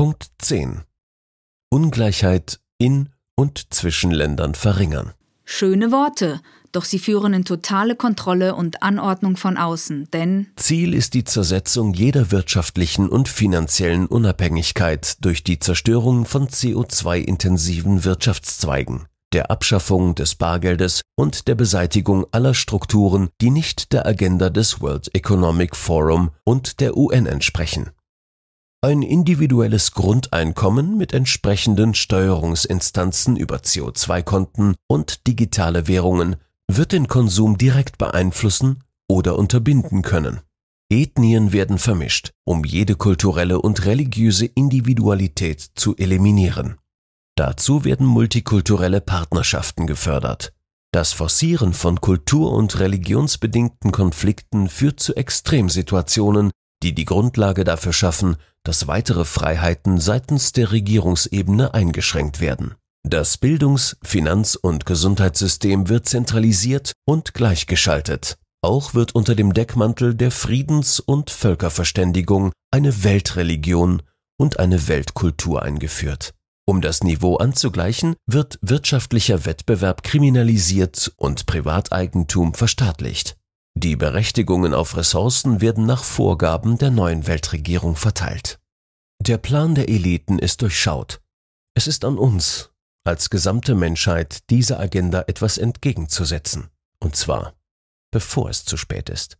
Punkt 10. Ungleichheit in und zwischen Ländern verringern. Schöne Worte, doch sie führen in totale Kontrolle und Anordnung von außen, denn Ziel ist die Zersetzung jeder wirtschaftlichen und finanziellen Unabhängigkeit durch die Zerstörung von CO2-intensiven Wirtschaftszweigen, der Abschaffung des Bargeldes und der Beseitigung aller Strukturen, die nicht der Agenda des World Economic Forum und der UN entsprechen ein individuelles Grundeinkommen mit entsprechenden Steuerungsinstanzen über CO2-Konten und digitale Währungen wird den Konsum direkt beeinflussen oder unterbinden können. Ethnien werden vermischt, um jede kulturelle und religiöse Individualität zu eliminieren. Dazu werden multikulturelle Partnerschaften gefördert. Das Forcieren von kultur- und religionsbedingten Konflikten führt zu Extremsituationen, die die Grundlage dafür schaffen, dass weitere Freiheiten seitens der Regierungsebene eingeschränkt werden. Das Bildungs-, Finanz- und Gesundheitssystem wird zentralisiert und gleichgeschaltet. Auch wird unter dem Deckmantel der Friedens- und Völkerverständigung eine Weltreligion und eine Weltkultur eingeführt. Um das Niveau anzugleichen, wird wirtschaftlicher Wettbewerb kriminalisiert und Privateigentum verstaatlicht. Die Berechtigungen auf Ressourcen werden nach Vorgaben der neuen Weltregierung verteilt. Der Plan der Eliten ist durchschaut. Es ist an uns, als gesamte Menschheit, dieser Agenda etwas entgegenzusetzen. Und zwar, bevor es zu spät ist.